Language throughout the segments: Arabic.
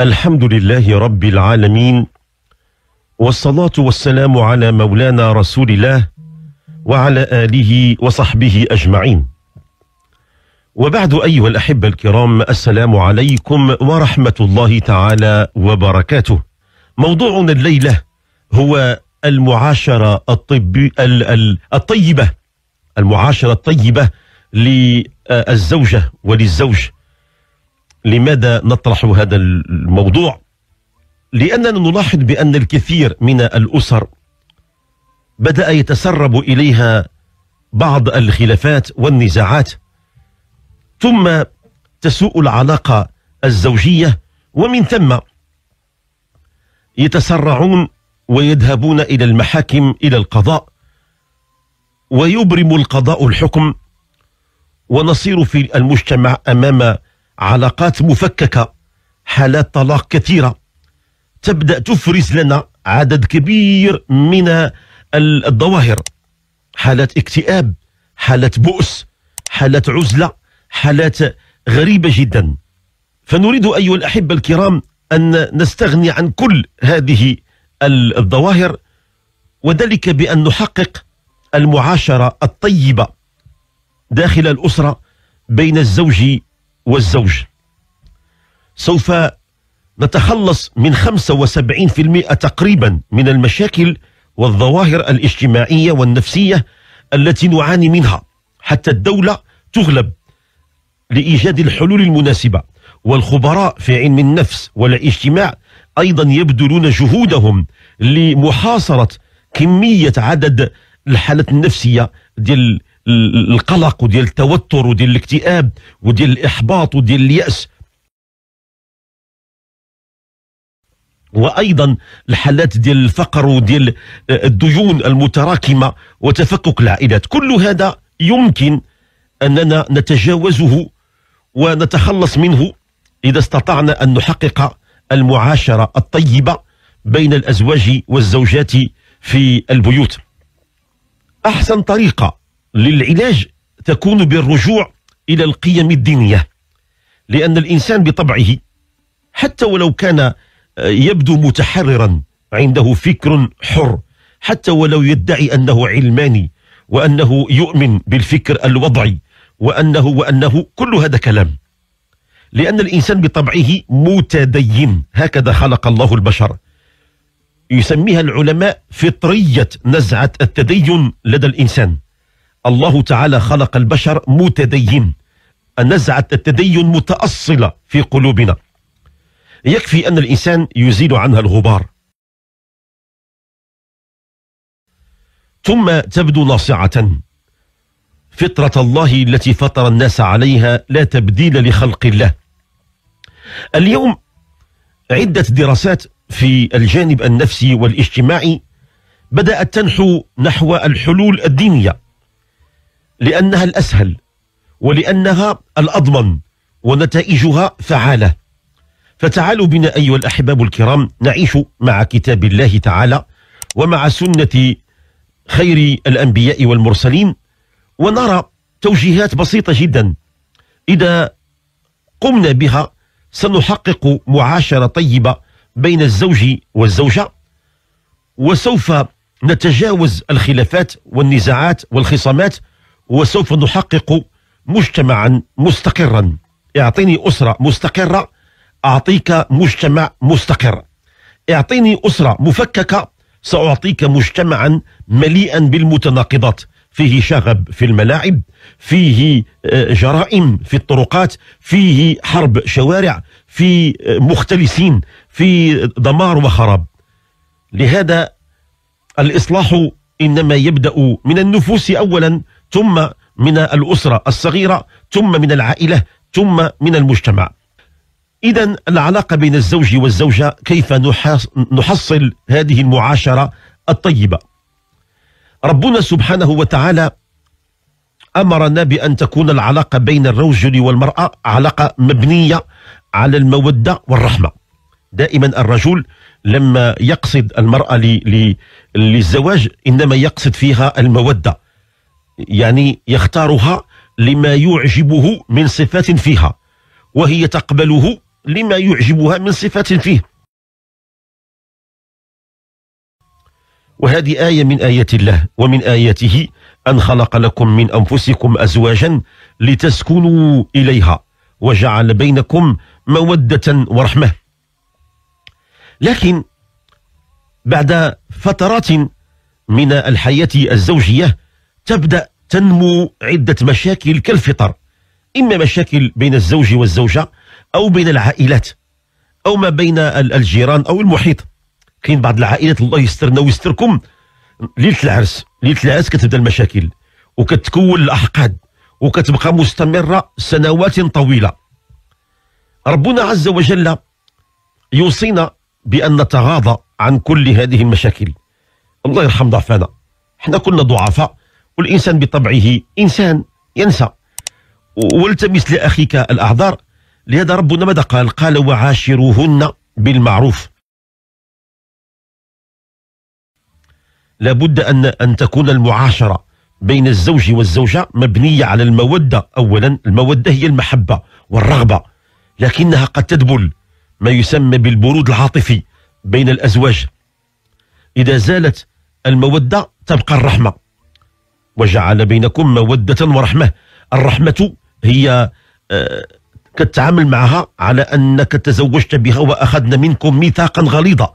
الحمد لله رب العالمين والصلاة والسلام على مولانا رسول الله وعلى آله وصحبه أجمعين وبعد أيها الأحبة الكرام السلام عليكم ورحمة الله تعالى وبركاته موضوعنا الليلة هو المعاشرة الطبي الطيبة المعاشرة الطيبة للزوجة وللزوج لماذا نطرح هذا الموضوع لأننا نلاحظ بأن الكثير من الأسر بدأ يتسرب إليها بعض الخلافات والنزاعات ثم تسوء العلاقة الزوجية ومن ثم يتسرعون ويذهبون إلى المحاكم إلى القضاء ويبرم القضاء الحكم ونصير في المجتمع أمام علاقات مفككة حالات طلاق كثيرة تبدأ تفرز لنا عدد كبير من الظواهر حالات اكتئاب حالات بؤس حالات عزلة حالات غريبة جدا فنريد أيها الأحبة الكرام أن نستغني عن كل هذه الظواهر وذلك بأن نحقق المعاشرة الطيبة داخل الأسرة بين الزوج والزوج سوف نتخلص من 75% تقريبا من المشاكل والظواهر الاجتماعية والنفسية التي نعاني منها حتى الدولة تغلب لإيجاد الحلول المناسبة والخبراء في علم النفس والاجتماع أيضا يبذلون جهودهم لمحاصرة كمية عدد الحالات النفسية ديال القلق وديال التوتر وديال الاكتئاب وديال الاحباط وديال الياس وايضا الحالات ديال الفقر وديال آه، الديون المتراكمه وتفكك العائلات كل هذا يمكن اننا نتجاوزه ونتخلص منه اذا استطعنا ان نحقق المعاشره الطيبه بين الازواج والزوجات في البيوت احسن طريقه للعلاج تكون بالرجوع إلى القيم الدينية لأن الإنسان بطبعه حتى ولو كان آه، يبدو متحررا عنده فكر حر حتى ولو يدعي أنه علماني وأنه يؤمن بالفكر الوضعي وأنه وأنه كل هذا كلام لأن الإنسان بطبعه متدين هكذا خلق الله البشر يسميها العلماء فطرية نزعة التدين لدى الإنسان الله تعالى خلق البشر متدين نزعة التدين متأصلة في قلوبنا يكفي أن الإنسان يزيل عنها الغبار ثم تبدو ناصعة فطرة الله التي فطر الناس عليها لا تبديل لخلق الله اليوم عدة دراسات في الجانب النفسي والاجتماعي بدأت تنحو نحو الحلول الدينية لأنها الأسهل ولأنها الأضمن ونتائجها فعالة فتعالوا بنا أيها الأحباب الكرام نعيش مع كتاب الله تعالى ومع سنة خير الأنبياء والمرسلين ونرى توجيهات بسيطة جدا إذا قمنا بها سنحقق معاشرة طيبة بين الزوج والزوجة وسوف نتجاوز الخلافات والنزاعات والخصامات وسوف نحقق مجتمعا مستقرا اعطيني أسرة مستقرة أعطيك مجتمع مستقر اعطيني أسرة مفككة سأعطيك مجتمعا مليئا بالمتناقضات فيه شغب في الملاعب فيه آه، جرائم في الطرقات فيه حرب شوارع في آه، مختلسين في دمار وخراب لهذا الإصلاح إنما يبدأ من النفوس أولا ثم من الأسرة الصغيرة ثم من العائلة ثم من المجتمع إذا العلاقة بين الزوج والزوجة كيف نحصل هذه المعاشرة الطيبة ربنا سبحانه وتعالى أمرنا بأن تكون العلاقة بين الرجل والمرأة علاقة مبنية على المودة والرحمة دائما الرجل لما يقصد المرأة للزواج إنما يقصد فيها المودة يعني يختارها لما يعجبه من صفات فيها وهي تقبله لما يعجبها من صفات فيه وهذه آية من آيات الله ومن آياته أن خلق لكم من أنفسكم أزواجا لتسكنوا إليها وجعل بينكم مودة ورحمة لكن بعد فترات من الحياة الزوجية تبدأ تنمو عدة مشاكل كالفطر إما مشاكل بين الزوج والزوجة أو بين العائلات أو ما بين الجيران أو المحيط كاين بعض العائلات الله يسترنا ويستركم ليله العرس ليله العرس كتبدا المشاكل وكتكون الاحقاد وكتبقى مستمره سنوات طويله ربنا عز وجل يوصينا بان نتغاضى عن كل هذه المشاكل الله يرحم ضعفانا حنا كنا ضعفاء والإنسان بطبعه إنسان ينسى والتمس لأخيك الأعذار لهذا ربنا ماذا قال قال وعاشروهن بالمعروف لابد أن, أن تكون المعاشرة بين الزوج والزوجة مبنية على المودة أولا المودة هي المحبة والرغبة لكنها قد تدبل ما يسمى بالبرود العاطفي بين الأزواج إذا زالت المودة تبقى الرحمة وجعل بينكم مودة ورحمة الرحمة هي آه، كتعامل معها على أنك تزوجت بها وأخذنا منكم ميثاقا غليظا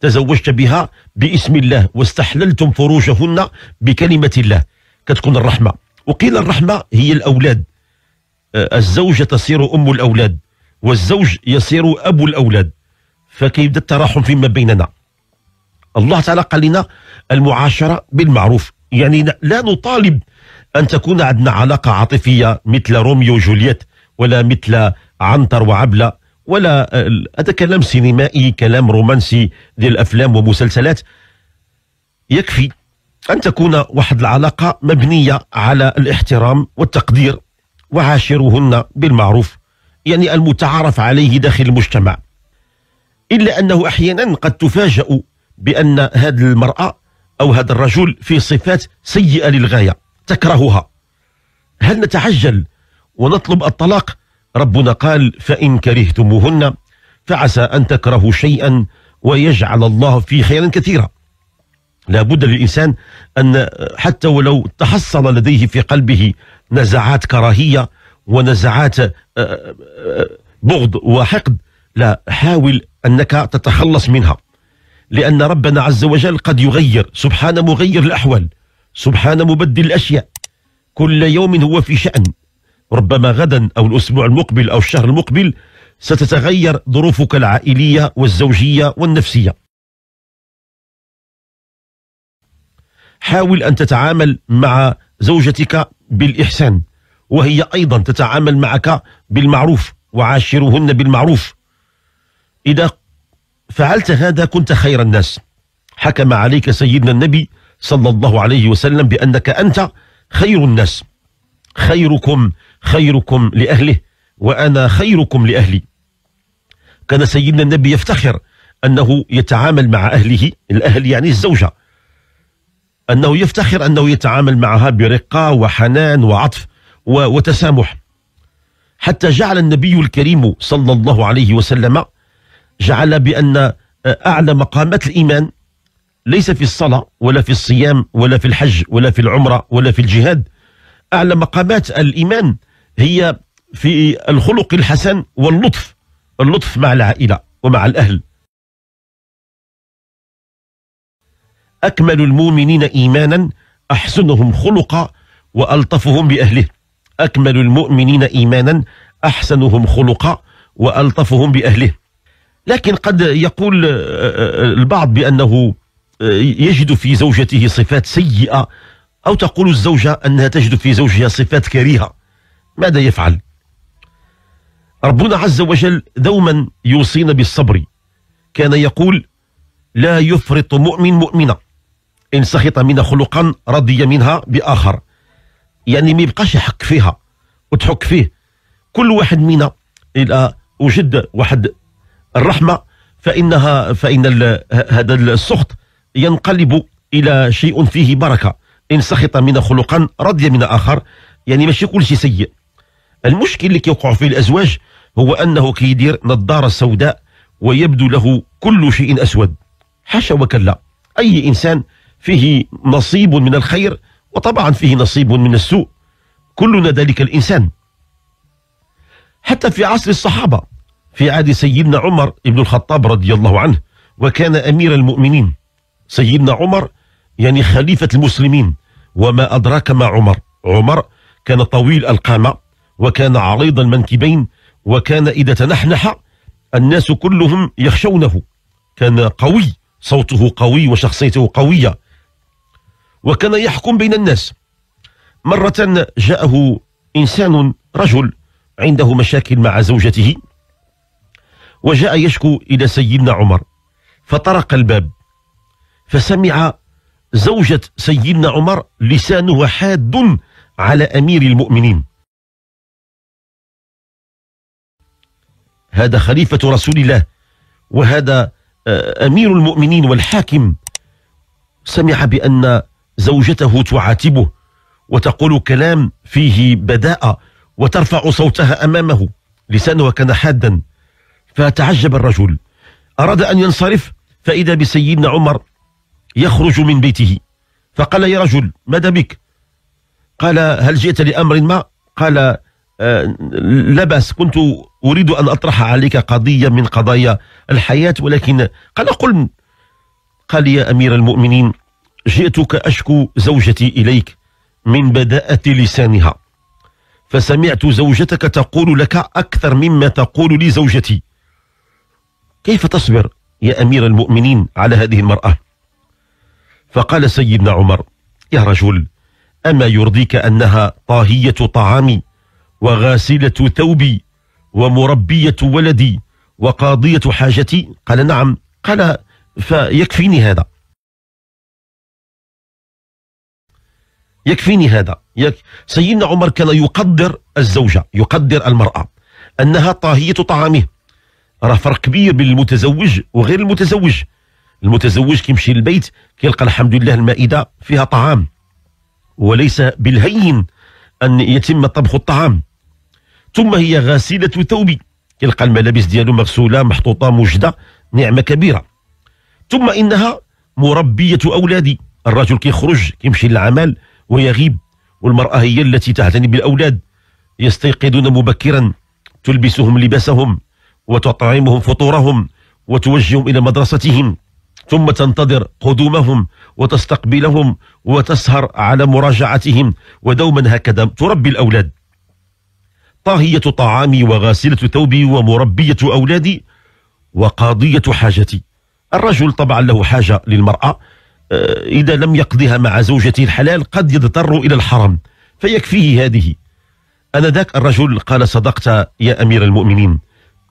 تزوجت بها باسم الله واستحللتم فروجهن بكلمة الله كتكون الرحمة وقيل الرحمة هي الأولاد آه، الزوجة تصير أم الأولاد والزوج يصير أبو الأولاد فكيبدا التراحم فيما بيننا الله تعالى قال لنا المعاشرة بالمعروف يعني لا نطالب أن تكون عندنا علاقة عاطفية مثل روميو وجولييت ولا مثل عنتر وعبلة ولا هذا آه، كلام سينمائي كلام رومانسي ديال الأفلام ومسلسلات يكفي أن تكون واحد العلاقة مبنية على الاحترام والتقدير وعاشرهن بالمعروف يعني المتعارف عليه داخل المجتمع إلا أنه أحيانا قد تفاجأ بأن هذه المرأة أو هذا الرجل في صفات سيئة للغاية تكرهها هل نتعجل ونطلب الطلاق ربنا قال فإن كرهتموهن فعسى أن تكرهوا شيئا ويجعل الله فيه خيرا كثيرا لا بد للإنسان أن حتى ولو تحصل لديه في قلبه نزعات كراهية ونزعات آه، آه، آه، بغض وحقد لا حاول أنك تتخلص منها لأن ربنا عز وجل قد يغير سبحان مغير الأحوال سبحان مبدل الأشياء كل يوم هو في شأن ربما غدا أو الأسبوع المقبل أو الشهر المقبل ستتغير ظروفك العائلية والزوجية والنفسية حاول أن تتعامل مع زوجتك بالإحسان وهي أيضا تتعامل معك بالمعروف وعاشرهن بالمعروف إذا فعلت هذا كنت خير الناس حكم عليك سيدنا النبي صلى الله عليه وسلم بأنك أنت خير الناس خيركم خيركم لأهله وأنا خيركم لأهلي كان سيدنا النبي يفتخر أنه يتعامل مع أهله الأهل يعني الزوجة أنه يفتخر أنه يتعامل معها برقة وحنان وعطف وتسامح حتى جعل النبي الكريم صلى الله عليه وسلم جعل بأن آه، أعلى مقامات الإيمان ليس في الصلاة ولا في الصيام ولا في الحج ولا في العمرة ولا في الجهاد أعلى مقامات الإيمان هي في الخلق الحسن واللطف اللطف مع العائلة ومع الأهل أكمل المؤمنين إيمانا أحسنهم خلقا وألطفهم بأهله أكمل المؤمنين إيمانا أحسنهم خلقا وألطفهم بأهله لكن قد يقول آه، آه، البعض بأنه آه، يجد في زوجته صفات سيئة أو تقول الزوجة أنها تجد في زوجها صفات كريهة ماذا يفعل؟ ربنا عز وجل دوما يوصينا بالصبر كان يقول لا يفرط مؤمن مؤمنة إن سخط منها خلقا رضي منها بآخر يعني ما يبقاش يحك فيها وتحك فيه كل واحد منا إلى وجد واحد الرحمة فإنها فإن هذا السخط ينقلب إلى شيء فيه بركة إن سخط من خلقا رضي من آخر يعني ماشي كل شيء سيء المشكل اللي كيوقعوا فيه الأزواج هو أنه كيدير نظارة سوداء ويبدو له كل شيء أسود حاشا وكلا أي إنسان فيه نصيب من الخير وطبعا فيه نصيب من السوء كلنا ذلك الإنسان حتى في عصر الصحابة في عهد سيدنا عمر بن الخطاب رضي الله عنه وكان أمير المؤمنين سيدنا عمر يعني خليفة المسلمين وما أدراك ما عمر عمر كان طويل القامة وكان عريض المنكبين وكان إذا تنحنح الناس كلهم يخشونه كان قوي صوته قوي وشخصيته قوية وكان يحكم بين الناس مرة جاءه إنسان رجل عنده مشاكل مع زوجته وجاء يشكو إلى سيدنا عمر فطرق الباب فسمع زوجة سيدنا عمر لسانه حاد على أمير المؤمنين هذا خليفة رسول الله وهذا آه، أمير المؤمنين والحاكم سمع بأن زوجته تعاتبه وتقول كلام فيه بداءة وترفع صوتها أمامه لسانها كان حادا فتعجب الرجل أراد أن ينصرف فإذا بسيدنا عمر يخرج من بيته فقال يا رجل ماذا بك قال هل جئت لأمر ما قال آه لا بأس كنت أريد أن أطرح عليك قضية من قضايا الحياة ولكن قال قل قال يا أمير المؤمنين جئتك أشكو زوجتي إليك من بداءة لسانها فسمعت زوجتك تقول لك أكثر مما تقول لي زوجتي كيف تصبر يا أمير المؤمنين على هذه المرأة فقال سيدنا عمر يا رجل أما يرضيك أنها طاهية طعامي وغاسلة ثوبي ومربية ولدي وقاضية حاجتي قال نعم قال فيكفيني هذا يكفيني هذا يك... سيدنا عمر كان يقدر الزوجة يقدر المرأة أنها طاهية طعامه راه فرق كبير بين المتزوج وغير المتزوج المتزوج كيمشي للبيت كيلقى الحمد لله المائدة فيها طعام وليس بالهين أن يتم طبخ الطعام ثم هي غاسلة ثوب كيلقى الملابس ديالو مغسولة محطوطة مجدة نعمة كبيرة ثم إنها مربية أولادي الرجل كيخرج كيمشي للعمل ويغيب والمرأة هي التي تعتني بالأولاد يستيقظون مبكرا تلبسهم لباسهم وتطعمهم فطورهم وتوجههم إلى مدرستهم ثم تنتظر قدومهم وتستقبلهم وتسهر على مراجعتهم ودوما هكذا تربي الأولاد طاهية طعامي وغاسلة ثوبي ومربية أولادي وقاضية حاجتي الرجل طبعا له حاجة للمرأة آه، إذا لم يقضها مع زوجته الحلال قد يضطر إلى الحرم فيكفيه هذه أنا ذاك الرجل قال صدقت يا أمير المؤمنين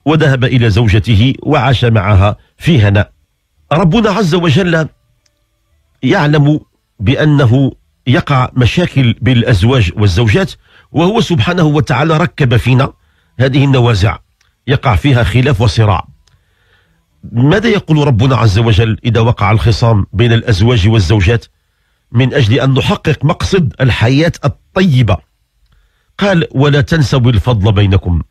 وذهب إلى زوجته وعاش معها في هناء ربنا عز وجل يعلم بأنه يقع مشاكل بالأزواج والزوجات وهو سبحانه وتعالى ركب فينا هذه النوازع يقع فيها خلاف وصراع ماذا يقول ربنا عز وجل إذا وقع الخصام بين الأزواج والزوجات من أجل أن نحقق مقصد الحياة الطيبة قال ولا تنسوا الفضل بينكم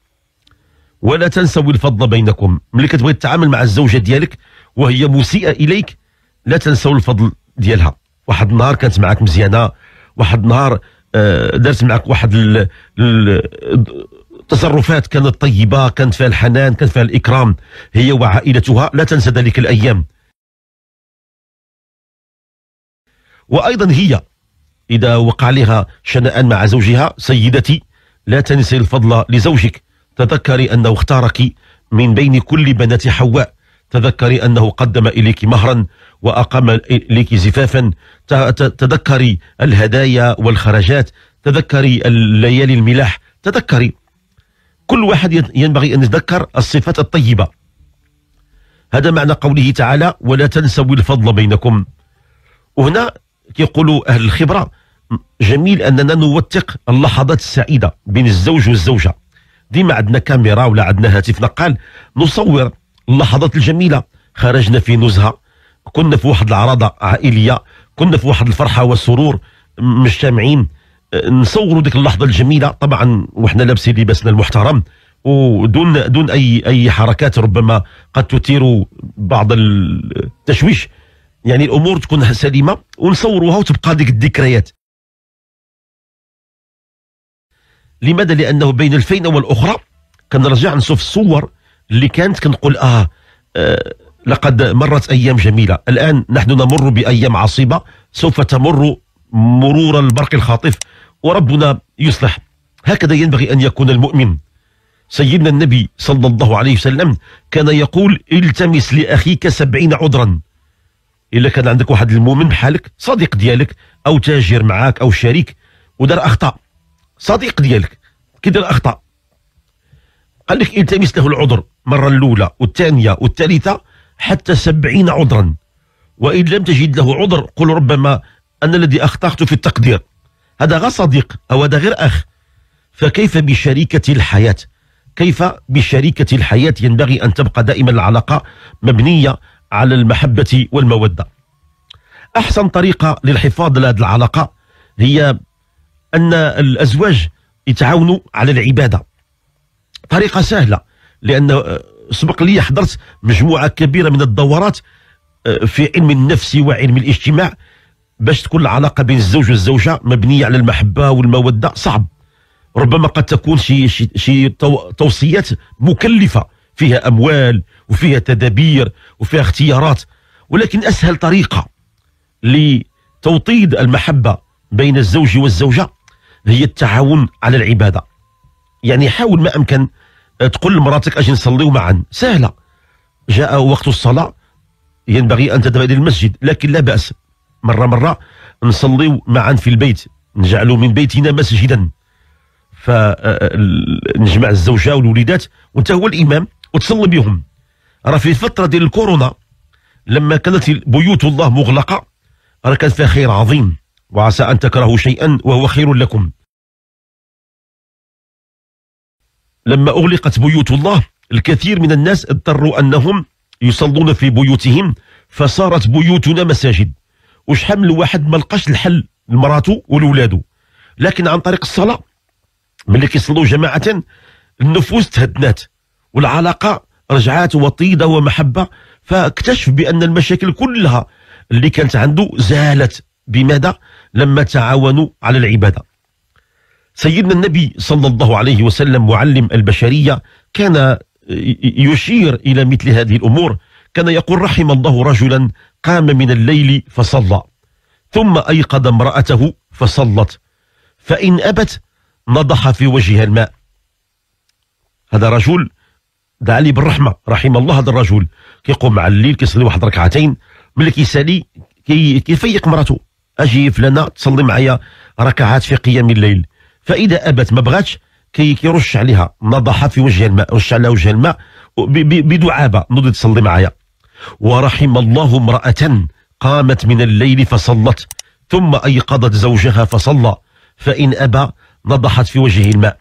ولا تنسوا الفضل بينكم ملي كتبغي تتعامل مع الزوجه ديالك وهي مسيئه اليك لا تنسوا الفضل ديالها واحد النهار كانت معك مزيانه واحد النهار آه، دارت معك واحد التصرفات كانت طيبه كانت فيها الحنان كانت فيها الاكرام هي وعائلتها لا تنسى ذلك الايام وايضا هي اذا وقع لها شنآن مع زوجها سيدتي لا تنسي الفضل لزوجك تذكري أنه اختارك من بين كل بنات حواء تذكري أنه قدم إليك مهرا وأقام إليك زفافا تذكري الهدايا والخرجات تذكري الليالي الملاح تذكري كل واحد ينبغي أن يتذكر الصفات الطيبة هذا معنى قوله تعالى ولا تنسوا الفضل بينكم وهنا كيقولوا أهل الخبرة جميل أننا نوثق اللحظات السعيدة بين الزوج والزوجة ديما عندنا كاميرا ولا عندنا هاتف نقال نصور اللحظات الجميله خرجنا في نزهه كنا في واحد العراضه عائليه كنا في واحد الفرحه والسرور مجتمعين نصوروا ديك اللحظه الجميله طبعا وحنا لابسين لباسنا المحترم ودون دون اي اي حركات ربما قد تثير بعض التشويش يعني الامور تكون سليمه ونصوروها وتبقى ديك الذكريات لماذا لانه بين الفينه والاخرى كنرجع نشوف الصور اللي كانت كنقول اه, آه لقد مرت ايام جميله الان نحن نمر بايام عصيبه سوف تمر مرور البرق الخاطف وربنا يصلح هكذا ينبغي ان يكون المؤمن سيدنا النبي صلى الله عليه وسلم كان يقول التمس لاخيك سبعين عذرا الا كان عندك واحد المؤمن بحالك صديق ديالك او تاجر معاك او شريك ودار اخطاء صديق ديالك كيدير اخطاء قال لك التمس له العذر المره الاولى والثانيه والثالثه حتى سبعين عذرا وان لم تجد له عذر قل ربما انا الذي اخطات في التقدير هذا غير صديق او هذا غير اخ فكيف بشريكه الحياه كيف بشريكه الحياه ينبغي ان تبقى دائما العلاقه مبنيه على المحبه والموده احسن طريقه للحفاظ على هذه العلاقه هي أن الأزواج يتعاونوا على العبادة طريقة سهلة لأن آه، سبق لي حضرت مجموعة كبيرة من الدورات آه، في علم النفس وعلم الاجتماع باش تكون العلاقة بين الزوج والزوجة مبنية على المحبة والمودة صعب ربما قد تكون شي, شي, شي توصيات مكلفة فيها أموال وفيها تدابير وفيها اختيارات ولكن أسهل طريقة لتوطيد المحبة بين الزوج والزوجة هي التعاون على العبادة يعني حاول ما أمكن آه، تقول لمراتك أجي نصليو معا سهلة جاء وقت الصلاة ينبغي أن تذهب إلى المسجد لكن لا بأس مرة مرة نصليو معا في البيت نجعلوا من بيتنا مسجدا فنجمع آه، آه، الزوجة والوليدات وانت هو الإمام وتصلي بهم راه في فترة ديال الكورونا لما كانت بيوت الله مغلقة راه كان فيها خير عظيم وعسى أن تكرهوا شيئا وهو خير لكم لما أغلقت بيوت الله الكثير من الناس اضطروا أنهم يصلون في بيوتهم فصارت بيوتنا مساجد وشحال من واحد ما لقاش الحل لمراته ولولاده لكن عن طريق الصلاة ملي كيصلوا جماعة النفوس تهدنات والعلاقة رجعات وطيدة ومحبة فاكتشف بأن المشاكل كلها اللي كانت عنده زالت بماذا لما تعاونوا على العبادة سيدنا النبي صلى الله عليه وسلم معلم البشرية كان آه، يشير إلى مثل هذه الأمور كان يقول رحم الله رجلا قام من الليل فصلى ثم أيقظ امرأته فصلت فإن أبت نضح في وجهها الماء هذا رجل دعا لي بالرحمة رحم الله هذا الرجل كيقوم مع الليل كيصلي واحد ركعتين ملي كيسالي كيفيق مراته أجي فلانة تصلي معايا ركعات في قيام الليل فاذا ابت ما بغاتش كي كيرش عليها نضحت في وجه الماء رش على وجه الماء بدعابه نوضي تصلي معايا ورحم الله امراه قامت من الليل فصلت ثم ايقظت زوجها فصلى فان ابى نضحت في وجهه الماء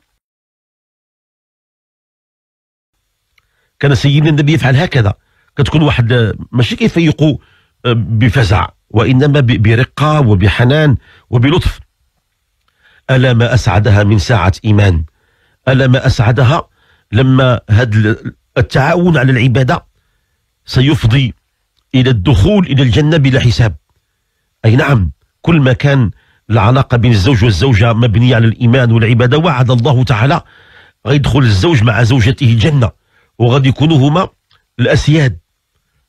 كان سيدنا النبي يفعل هكذا كتكون واحد ماشي كيفيق آه، بفزع وانما برقه وبحنان وبلطف ألا ما أسعدها من ساعة إيمان ألا ما أسعدها لما هذا التعاون على العبادة سيفضي إلى الدخول إلى الجنة بلا حساب أي نعم كل ما كان العلاقة بين الزوج والزوجة مبنية على الإيمان والعبادة وعد الله تعالى غيدخل الزوج مع زوجته الجنة وغادي يكونوا هما الأسياد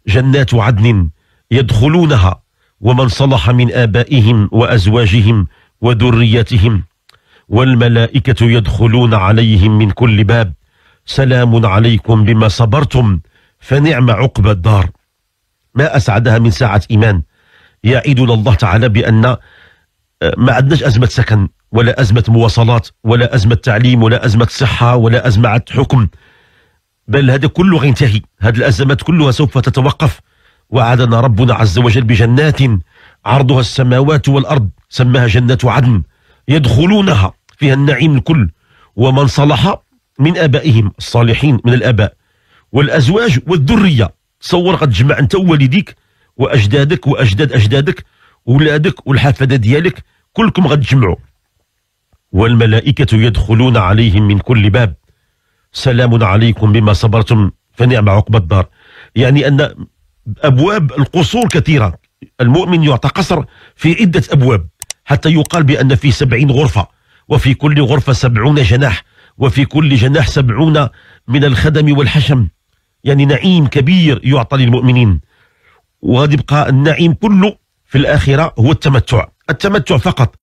جنات عدن يدخلونها ومن صلح من آبائهم وأزواجهم وذريتهم والملائكة يدخلون عليهم من كل باب سلام عليكم بما صبرتم فنعم عقبى الدار ما أسعدها من ساعة إيمان يعيدنا الله تعالى بأن آه، ما عندناش أزمة سكن ولا أزمة مواصلات ولا أزمة تعليم ولا أزمة صحة ولا أزمة حكم بل هذا كله غينتهي هذه الأزمات كلها سوف تتوقف وعدنا ربنا عز وجل بجنات عرضها السماوات والأرض سماها جنة عدن يدخلونها فيها النعيم الكل ومن صلح من أبائهم الصالحين من الأباء والأزواج والذرية تصور قد جمع أنت ووالديك وأجدادك وأجداد أجدادك ولادك والحفادة ديالك كلكم غتجمعوا والملائكة يدخلون عليهم من كل باب سلام عليكم بما صبرتم فنعم عقب الدار يعني أن أبواب القصور كثيرة المؤمن يعطى قصر في عدة أبواب حتى يقال بأن في سبعين غرفة وفي كل غرفة سبعون جناح وفي كل جناح سبعون من الخدم والحشم يعني نعيم كبير يعطى للمؤمنين وغادي يبقى النعيم كله في الآخرة هو التمتع التمتع فقط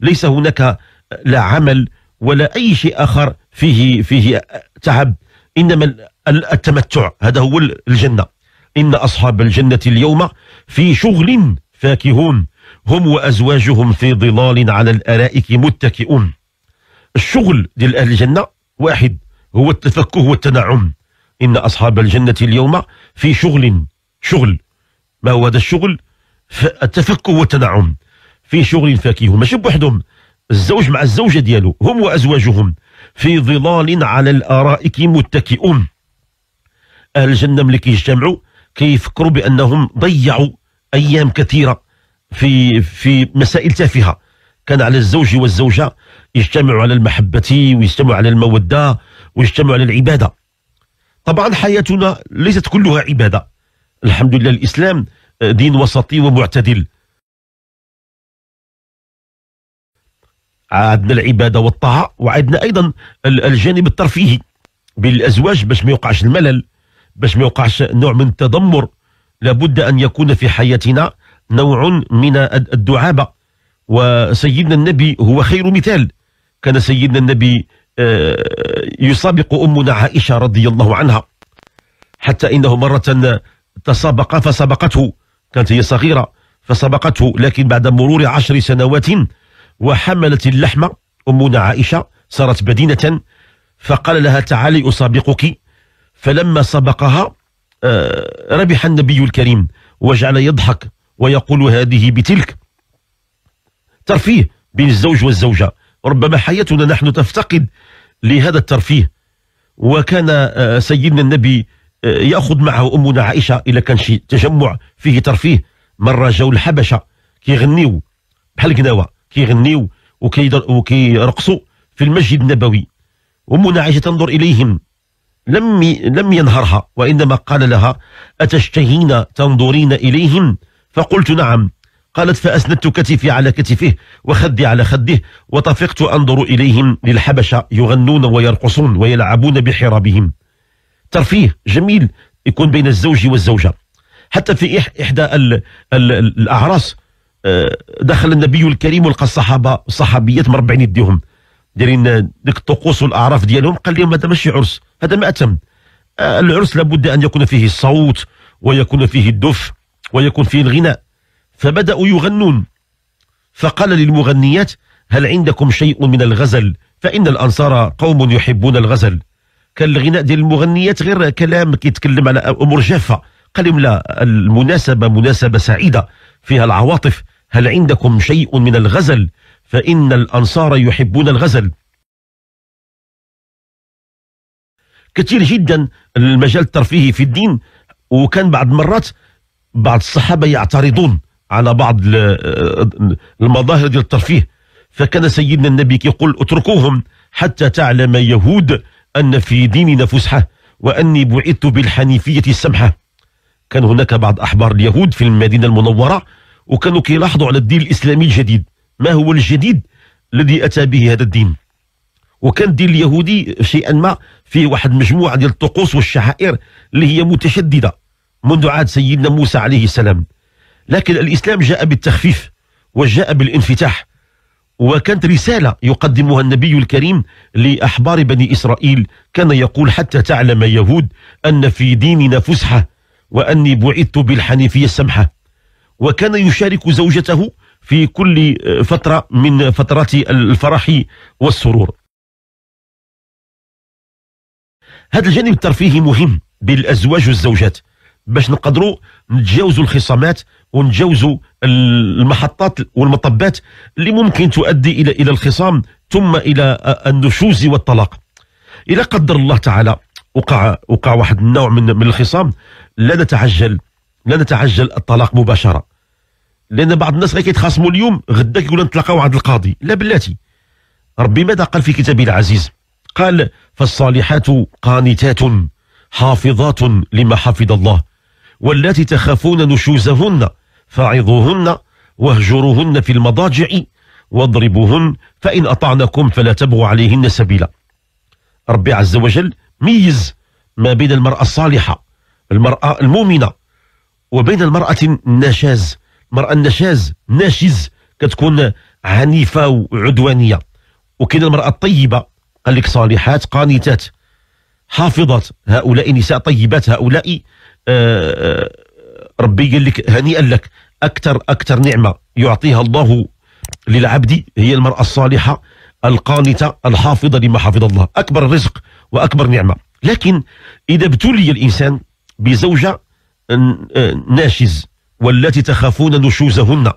ليس هناك لا عمل ولا أي شيء آخر فيه فيه تعب إنما التمتع هذا هو الجنة إن أصحاب الجنة اليوم في شغل فاكهون هم وأزواجهم في ظلال على الأرائك متكئون الشغل ديال أهل الجنة واحد هو التفكه والتنعم إن أصحاب الجنة اليوم في شغل شغل ما هو هذا الشغل التفكه والتنعم في شغل فاكهون ماشي بوحدهم الزوج مع الزوجة ديالو هم وأزواجهم في ظلال على الأرائك متكئون أهل الجنة ملي كيجتمعوا كيفكروا بأنهم ضيعوا أيام كثيرة في في مسائل تافهة كان على الزوج والزوجة يجتمعوا على المحبة ويجتمعوا على المودة ويجتمعوا على العبادة طبعا حياتنا ليست كلها عبادة الحمد لله الإسلام آه، دين وسطي ومعتدل عادنا العبادة والطاعة وعادنا أيضا الجانب الترفيهي بالأزواج باش ما يوقعش الملل باش ما يوقعش نوع من التذمر لابد أن يكون في حياتنا نوع من الدعابة وسيدنا النبي هو خير مثال كان سيدنا النبي آه، يسابق أمنا عائشة رضي الله عنها حتى إنه مرة تسابق فسبقته كانت هي صغيرة فسبقته لكن بعد مرور عشر سنوات وحملت اللحم أمنا عائشة صارت بدينة فقال لها تعالي أسابقك فلما سبقها آه، ربح النبي الكريم وجعل يضحك ويقول هذه بتلك ترفيه بين الزوج والزوجة ربما حياتنا نحن تفتقد لهذا الترفيه وكان آه، سيدنا النبي آه، يأخذ معه أمنا عائشة إلى كان شي تجمع فيه ترفيه مرة جاو الحبشة كيغنيو بحال قناوة كيغنيو وكيرقصوا في المسجد النبوي أمنا عائشة تنظر إليهم لم لم ينهرها وإنما قال لها أتشتهين تنظرين إليهم فقلت نعم قالت فأسندت كتفي على كتفه وخدي على خده وطفقت أنظر إليهم للحبشة يغنون ويرقصون ويلعبون بحرابهم ترفيه جميل يكون بين الزوج والزوجة حتى في إحدى الـ الـ الأعراس آه، دخل النبي الكريم ولقى الصحابة الصحابيات مربعين يديهم دايرين ديك الطقوس والاعراف ديالهم قال لهم هذا ماشي عرس هذا مأتم آه، العرس لابد ان يكون فيه الصوت ويكون فيه الدف ويكون فيه الغناء فبداوا يغنون فقال للمغنيات هل عندكم شيء من الغزل فان الانصار قوم يحبون الغزل كان الغناء ديال المغنيات غير كلام كيتكلم على امور جافه قال لهم لا المناسبه مناسبه سعيده فيها العواطف هل عندكم شيء من الغزل فإن الأنصار يحبون الغزل كثير جدا المجال الترفيهي في الدين وكان بعض مرات بعض الصحابة يعترضون على بعض المظاهر ديال الترفيه فكان سيدنا النبي كيقول اتركوهم حتى تعلم يهود أن في ديننا فسحة وأني بعثت بالحنيفية السمحة كان هناك بعض أحبار اليهود في المدينة المنورة وكانوا كيلاحظوا على الدين الإسلامي الجديد ما هو الجديد الذي أتى به هذا الدين وكان الدين اليهودي شيئا ما فيه واحد مجموعة ديال الطقوس والشعائر اللي هي متشددة منذ عهد سيدنا موسى عليه السلام لكن الإسلام جاء بالتخفيف وجاء بالانفتاح وكانت رسالة يقدمها النبي الكريم لأحبار بني إسرائيل كان يقول حتى تعلم يهود أن في ديننا فسحة وأني بعثت بالحنيفية السمحة وكان يشارك زوجته في كل آه، فترة من فترات الفرح والسرور هذا الجانب الترفيهي مهم بين الازواج والزوجات باش نقدروا نتجاوزوا الخصامات ونتجاوزوا المحطات والمطبات اللي ممكن تؤدي الى الى الخصام ثم الى آه، النشوز والطلاق اذا قدر الله تعالى وقع وقع واحد النوع من من الخصام لا نتعجل لا نتعجل الطلاق مباشره لان بعض الناس غير كيتخاصموا اليوم غدا كيقولوا نتلاقاو عند القاضي لا بلاتي ربي ماذا قال في كتابه العزيز قال فالصالحات قانتات حافظات لما حفظ الله واللاتي تخافون نشوزهن فعظوهن واهجروهن في المضاجع واضربوهن فإن أطعنكم فلا تبغوا عليهن سبيلا ربي عز وجل ميز ما بين المرأة الصالحة المرأة المؤمنة وبين المرأة النشاز المرأة النشاز ناشز كتكون عنيفة وعدوانية وكاين المرأة الطيبة قال لك صالحات قانتات حافظات هؤلاء نساء طيبات هؤلاء آه،, آه ربي قال لك هنيئا لك أكثر أكثر نعمة يعطيها الله للعبد هي المرأة الصالحة القانتة الحافظة لما حفظ الله أكبر رزق وأكبر نعمة لكن إذا ابتلي الإنسان بزوجة آه، آه، ناشز واللاتي تخافون نشوزهن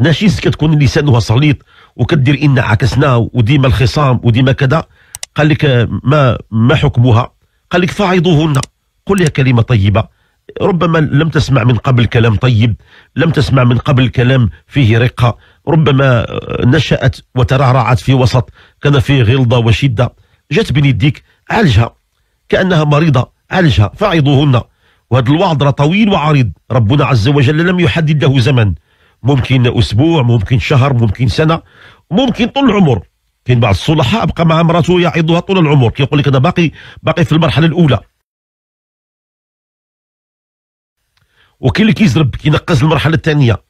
نشيز كتكون لسانها سليط وكدير ان عكسنا وديما الخصام وديما كذا قال لك ما ما حكمها قال لك فاعضوهن قل لها كلمه طيبه ربما لم تسمع من قبل كلام طيب لم تسمع من قبل كلام فيه رقه ربما نشات وترعرعت في وسط كان فيه غلظه وشده جات بين يديك عالجها كانها مريضه عالجها فعظوهن وهذا الوعد راه طويل وعريض ربنا عز وجل لم يحدد له زمن ممكن اسبوع ممكن شهر ممكن سنه ممكن طول العمر كاين بعض الصلحاء بقى مع امراته يعظها طول العمر كيقول لك انا باقي باقي في المرحله الاولى وكاين اللي كيزرب كينقز المرحله الثانيه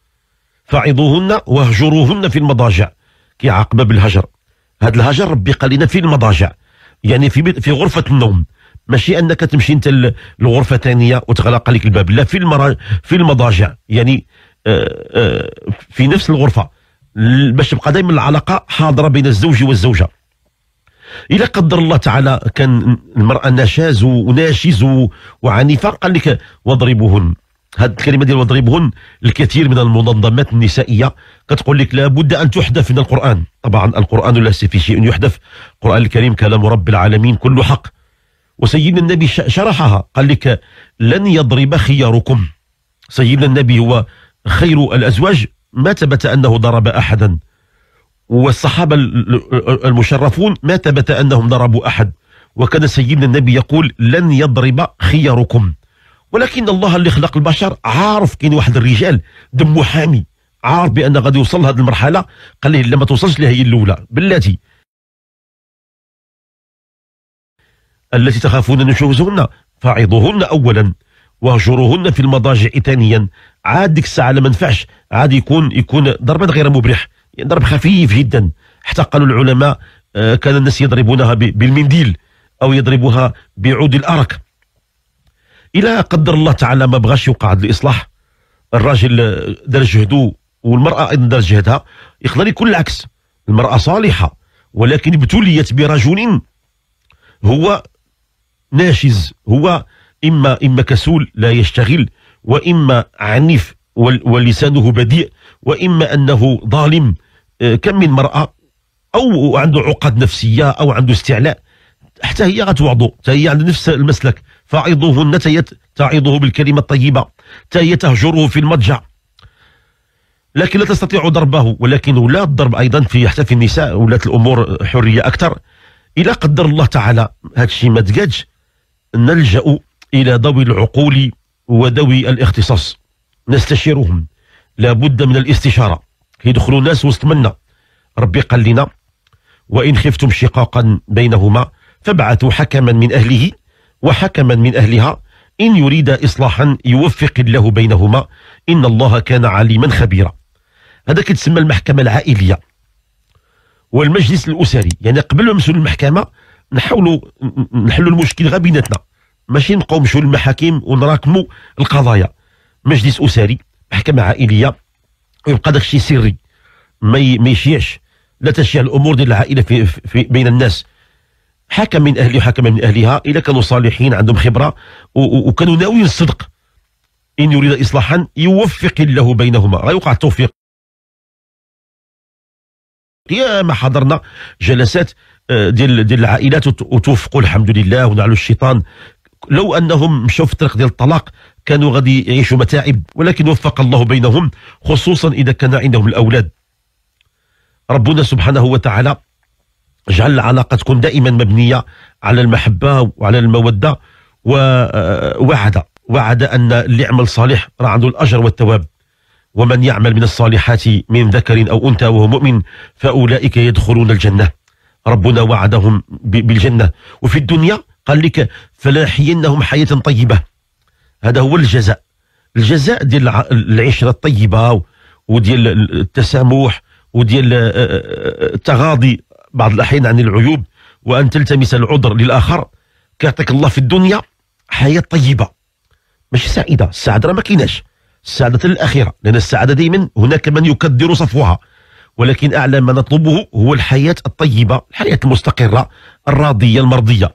فعظوهن واهجروهن في المضاجع كيعاقبه بالهجر هذا الهجر ربي قال لنا في المضاجع يعني في في غرفه النوم ماشي انك تمشي انت لغرفه ثانيه وتغلق عليك الباب لا في المراج في المضاجع يعني آه، آه، في نفس الغرفه باش تبقى دائما العلاقه حاضره بين الزوج والزوجه الى قدر الله تعالى كان المراه نشاز وناشز وعنيفه قال لك واضربوهن هذه الكلمه ديال واضربهن الكثير من المنظمات النسائيه كتقول لك لابد ان تحذف من القران طبعا القران ليس في شيء يحذف القران الكريم كلام رب العالمين كله حق وسيدنا النبي شرحها قال لك لن يضرب خياركم سيدنا النبي هو خير الأزواج ما ثبت أنه ضرب أحدا والصحابة المشرفون ما ثبت أنهم ضربوا أحد وكان سيدنا النبي يقول لن يضرب خياركم ولكن الله اللي خلق البشر عارف كاين واحد الرجال دمه حامي عارف بان غادي يوصل لهذه المرحله قال له لما ما توصلش لها هي الاولى بلاتي التي تخافون نشوزهن فاعظوهن اولا واهجروهن في المضاجع ثانيا عاد ديك الساعه ما نفعش عاد يكون يكون ضربا غير مبرح يعني ضرب خفيف جدا حتى قالوا العلماء آه، كان الناس يضربونها بالمنديل او يضربوها بعود الارك الى قدر الله تعالى ما بغاش يوقع هذا الاصلاح الراجل دار جهده والمراه ايضا دارت جهدها يقدر يكون العكس المراه صالحه ولكن ابتليت برجل هو ناشز هو إما إما كسول لا يشتغل وإما عنيف ولسانه بديء وإما أنه ظالم آه، كم من مرأة أو عنده عقد نفسية أو عنده استعلاء حتى هي غتوعظوا حتى هي عند نفس المسلك فعظوهن تعظه بالكلمة الطيبة حتى هي تهجره في المضجع لكن لا تستطيع ضربه ولكن ولا الضرب أيضا في حتى في النساء ولات الأمور حرية أكثر الى قدر الله تعالى هذا الشيء ما تقادش نلجأ إلى ذوي العقول وذوي الاختصاص نستشيرهم لابد من الاستشارة كيدخلوا ناس وسط منا ربي قال لنا وإن خفتم شقاقا بينهما فابعثوا حكما من أهله وحكما من أهلها إن يريد إصلاحا يوفق الله بينهما إن الله كان عليما خبيرا هذا كتسمى المحكمة العائلية والمجلس الأسري يعني قبل ما المحكمة نحاولوا نحلوا المشكل غا بيناتنا ماشي نبقاو نمشيو للمحاكم ونراكموا القضايا مجلس اسري محكمه عائليه ويبقى داكشي سري ما ما يشيعش لا تشيع الامور ديال العائله في, في بين الناس حكم من اهله وحكم من اهلها اذا كانوا صالحين عندهم خبره وكانوا ناويين الصدق ان يريد اصلاحا يوفق الله بينهما راه يوقع التوفيق يا ما حضرنا جلسات ديال ديال العائلات وتوفقوا الحمد لله ونعلوا الشيطان لو انهم مشوا في الطريق ديال الطلاق كانوا غادي يعيشوا متاعب ولكن وفق الله بينهم خصوصا اذا كان عندهم الاولاد ربنا سبحانه وتعالى جعل العلاقه تكون دائما مبنيه على المحبه وعلى الموده ووعد آه، وعد ان اللي عمل صالح راه عنده الاجر والثواب ومن يعمل من الصالحات من ذكر او انثى وهو مؤمن فاولئك يدخلون الجنه ربنا وعدهم بالجنة وفي الدنيا قال لك فلاحينهم حياة طيبة هذا هو الجزاء الجزاء ديال العشرة الطيبة وديال التسامح وديال آه، آه، آه، التغاضي بعض الأحيان عن العيوب وأن تلتمس العذر للآخر كيعطيك الله في الدنيا حياة طيبة مش سعيدة السعادة ما كيناش السعادة الأخيرة لأن السعادة دائما هناك من يكدر صفوها ولكن أعلى ما نطلبه هو الحياة الطيبة الحياة المستقرة الراضية المرضية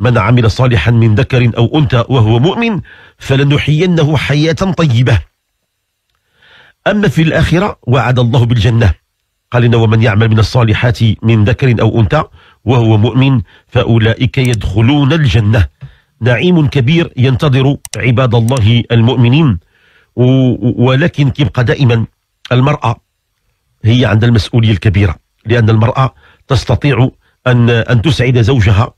من عمل صالحا من ذكر أو أنثى وهو مؤمن فلنحيينه حياة طيبة أما في الآخرة وعد الله بالجنة قال إن ومن يعمل من الصالحات من ذكر أو أنثى وهو مؤمن فأولئك يدخلون الجنة نعيم كبير ينتظر عباد الله المؤمنين ولكن كيبقى دائما المرأة هي عندها المسؤولية الكبيرة لأن المرأة تستطيع أن أن تسعد زوجها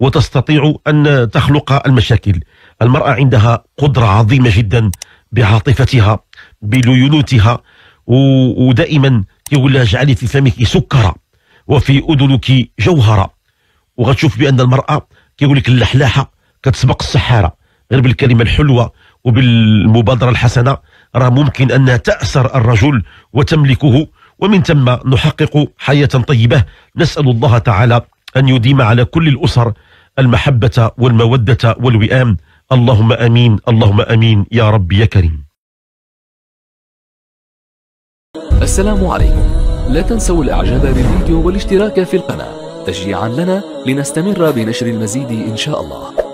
وتستطيع أن تخلق المشاكل المرأة عندها قدرة عظيمة جدا بعاطفتها بليونوتها ودائما يقول لها اجعلي في فمك سكرة وفي أذنك جوهرة وغتشوف بأن المرأة كيقول لك اللحلاحة كتسبق السحارة غير بالكلمة الحلوة وبالمبادرة الحسنة راه ممكن أنها تأسر الرجل وتملكه ومن ثم نحقق حياة طيبة نسأل الله تعالى أن يديم على كل الأسر المحبة والمودة والوئام اللهم أمين اللهم أمين يا رب يا كريم السلام عليكم لا تنسوا الإعجاب بالفيديو والاشتراك في القناة تشجيعا لنا لنستمر بنشر المزيد إن شاء الله